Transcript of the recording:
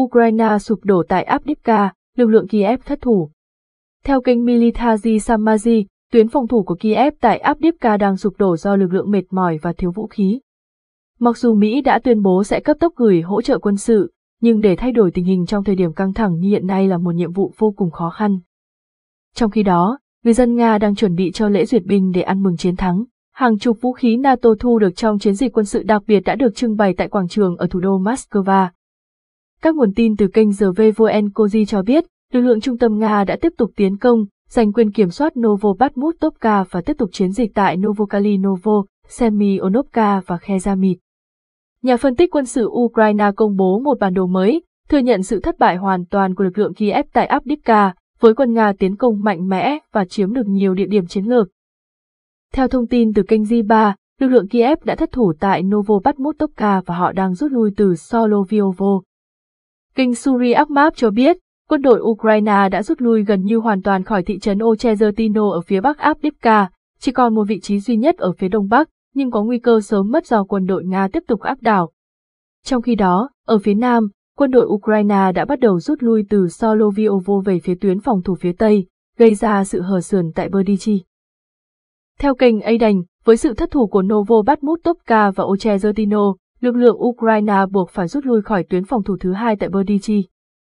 Ukraine sụp đổ tại Abdivka, lực lượng Kiev thất thủ. Theo kênh Militaji Samaji, tuyến phòng thủ của Kiev tại Abdivka đang sụp đổ do lực lượng mệt mỏi và thiếu vũ khí. Mặc dù Mỹ đã tuyên bố sẽ cấp tốc gửi hỗ trợ quân sự, nhưng để thay đổi tình hình trong thời điểm căng thẳng như hiện nay là một nhiệm vụ vô cùng khó khăn. Trong khi đó, người dân Nga đang chuẩn bị cho lễ duyệt binh để ăn mừng chiến thắng. Hàng chục vũ khí NATO thu được trong chiến dịch quân sự đặc biệt đã được trưng bày tại quảng trường ở thủ đô Moscow. Các nguồn tin từ kênh RV Voenkozy cho biết, lực lượng trung tâm Nga đã tiếp tục tiến công, giành quyền kiểm soát Novobatmutovka và tiếp tục chiến dịch tại Novokalinovo, Semionovka và Khezamit. Nhà phân tích quân sự Ukraine công bố một bản đồ mới, thừa nhận sự thất bại hoàn toàn của lực lượng Kiev tại Abdivka, với quân Nga tiến công mạnh mẽ và chiếm được nhiều địa điểm chiến lược. Theo thông tin từ kênh G3, lực lượng Kiev đã thất thủ tại Novobatmutovka và họ đang rút lui từ Soloviovo, Kinh Suri Akmap cho biết, quân đội Ukraine đã rút lui gần như hoàn toàn khỏi thị trấn Ochesertino ở phía bắc Abdivka, chỉ còn một vị trí duy nhất ở phía đông bắc, nhưng có nguy cơ sớm mất do quân đội Nga tiếp tục áp đảo. Trong khi đó, ở phía nam, quân đội Ukraine đã bắt đầu rút lui từ Soloviovo về phía tuyến phòng thủ phía tây, gây ra sự hờ sườn tại Berdichi. Theo kênh Aden, với sự thất thủ của Novobatmutovka và Ochesertino, lực lượng Ukraine buộc phải rút lui khỏi tuyến phòng thủ thứ hai tại Berdichi.